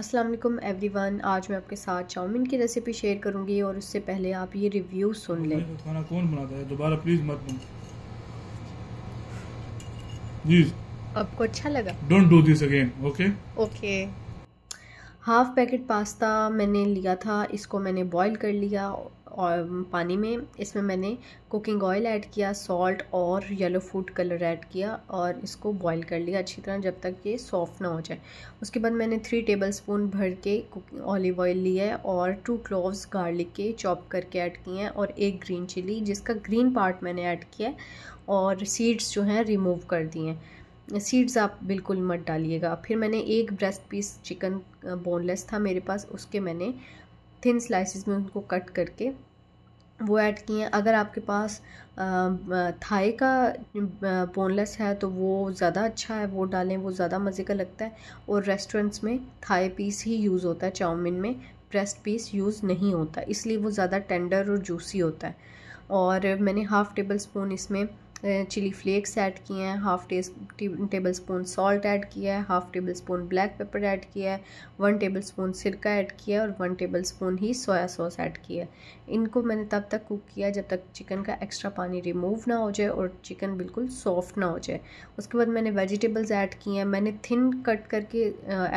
अस्सलाम वालेकुम एवरीवन आज मैं आपके साथ चाउमीन की रेसिपी शेयर करूंगी और उससे पहले आप ये रिव्यू सुन लें तो खाना कौन बनाता है दोबारा प्लीज मत बन प्लीज आपको अच्छा लगा don't do this again okay okay half packet pasta मैंने लिया था इसको मैंने बॉईल कर लिया और पानी में इसमें मैंने कुकिंग ऑयल ऐड किया सॉल्ट और येलो फूड कलर ऐड किया और इसको बॉईल कर लिया अच्छी तरह जब तक ये सॉफ्ट ना हो जाए उसके बाद मैंने थ्री टेबल स्पून भर के ऑलिव ऑयल लिया है और टू क्लोव्स गार्लिक के चॉप करके ऐड किए हैं और एक ग्रीन चिली जिसका ग्रीन पार्ट मैंने ऐड किया है और सीड्स जो हैं रिमूव कर दिए हैं सीड्स आप बिल्कुल मत डालिएगा फिर मैंने एक ब्रेस्ट पीस चिकन बोनलेस था मेरे पास उसके मैंने थिन स्लाइसिस में उनको कट करके वो ऐड किए हैं अगर आपके पास थाई का बोनलेस है तो वो ज़्यादा अच्छा है वो डालें वो ज़्यादा मज़े का लगता है और रेस्टोरेंट्स में थाई पीस ही यूज़ होता है चाउमिन में ब्रेस्ट पीस यूज़ नहीं होता इसलिए वो ज़्यादा टेंडर और जूसी होता है और मैंने हाफ़ टेबल स्पून इसमें चिली फ्लेक्स ऐड किए हैं हाफ़ टे टेबल स्पून सॉल्ट ऐड किया है half tablespoon black pepper add किया है वन टेबल स्पून सिरका ऐड किया है और वन टेबल स्पून ही सोया सॉस ऐड किया है इनको मैंने तब तक कुक किया जब तक चिकन का एक्स्ट्रा पानी रिमूव ना हो जाए और चिकन बिल्कुल सॉफ्ट ना हो जाए उसके बाद मैंने वेजिटेबल्स ऐड किए हैं मैंने थिन कट करके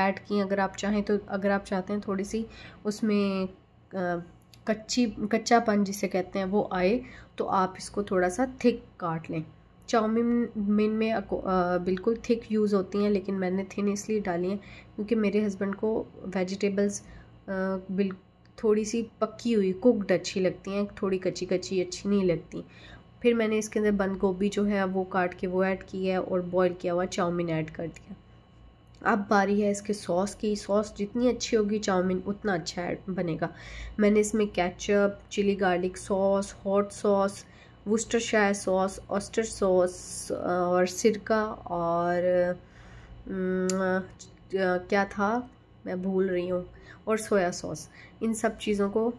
ऐड किए अगर आप चाहें तो अगर आप चाहते हैं थोड़ी सी उसमें कच्ची कच्चापन जिसे कहते हैं वो आए तो आप इसको थोड़ा सा थिक काट लें चाउमिन मिन में बिल्कुल थिक यूज़ होती हैं लेकिन मैंने थिन इसलिए डाली हैं क्योंकि मेरे हस्बैंड को वेजिटेबल्स बिल थोड़ी सी पक्की हुई कुकड अच्छी लगती हैं थोड़ी कच्ची कच्ची अच्छी नहीं लगती फिर मैंने इसके अंदर बंद गोभी जो है वो काट के वो ऐड की है और बॉईल किया हुआ चाउमिन ऐड कर दिया अब बारी है इसके सॉस की सॉस जितनी अच्छी होगी चाउमीन उतना अच्छा बनेगा मैंने इसमें ketchup chilli garlic sauce hot sauce Worcestershire sauce oyster sauce और सिरका और क्या था मैं भूल रही हूँ और सोया सॉस इन सब चीज़ों को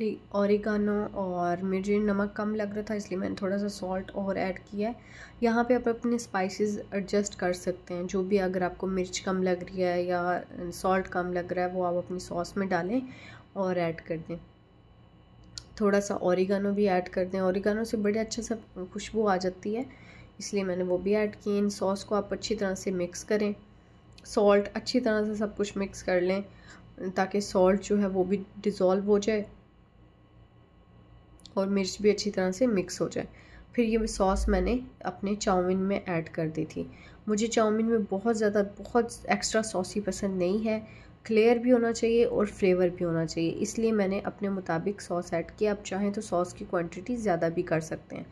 औरिगानो और मुझे नमक कम लग रहा था इसलिए मैंने थोड़ा सा सॉल्ट और ऐड किया है यहाँ पे आप अपने स्पाइसेस एडजस्ट कर सकते हैं जो भी अगर आपको मिर्च कम लग रही है या सॉल्ट कम लग रहा है वो आप अपनी सॉस में डालें और ऐड कर दें थोड़ा सा औरिगानो भी ऐड कर दें औरिगानो से बड़े अच्छे से खुशबू आ जाती है इसलिए मैंने वो भी ऐड किए इन सॉस को आप अच्छी तरह से मिक्स करें सॉल्ट अच्छी तरह से सब कुछ मिक्स कर लें ताकि सॉल्ट जो है वो भी डिज़ोल्व हो जाए और मिर्च भी अच्छी तरह से मिक्स हो जाए फिर ये सॉस मैंने अपने चाउमिन में ऐड कर दी थी मुझे चाउमीन में बहुत ज़्यादा बहुत एक्स्ट्रा सॉसी पसंद नहीं है क्लियर भी होना चाहिए और फ्लेवर भी होना चाहिए इसलिए मैंने अपने मुताबिक सॉस ऐड किया आप चाहें तो सॉस की क्वांटिटी ज़्यादा भी कर सकते हैं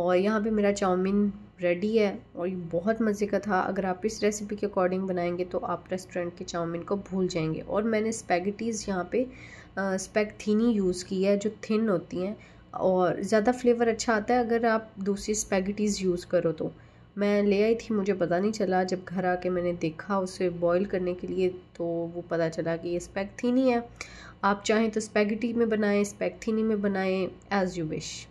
और यहाँ पे मेरा चाउमीन रेडी है और ये बहुत मज़े का था अगर आप इस रेसिपी के अकॉर्डिंग बनाएंगे तो आप रेस्टोरेंट के चाउमीन को भूल जाएंगे और मैंने स्पैगेटीज़ यहाँ पर स्पेगथीनी यूज़ की है जो थिन होती हैं और ज़्यादा फ्लेवर अच्छा आता है अगर आप दूसरी स्पैगटीज़ यूज़ करो तो मैं ले आई थी मुझे पता नहीं चला जब घर आके मैंने देखा उसे बॉईल करने के लिए तो वो पता चला कि ये स्पेगथीनी है आप चाहें तो स्पैगटी में बनाएं स्पेगथीनी में बनाएं एज़ यू विश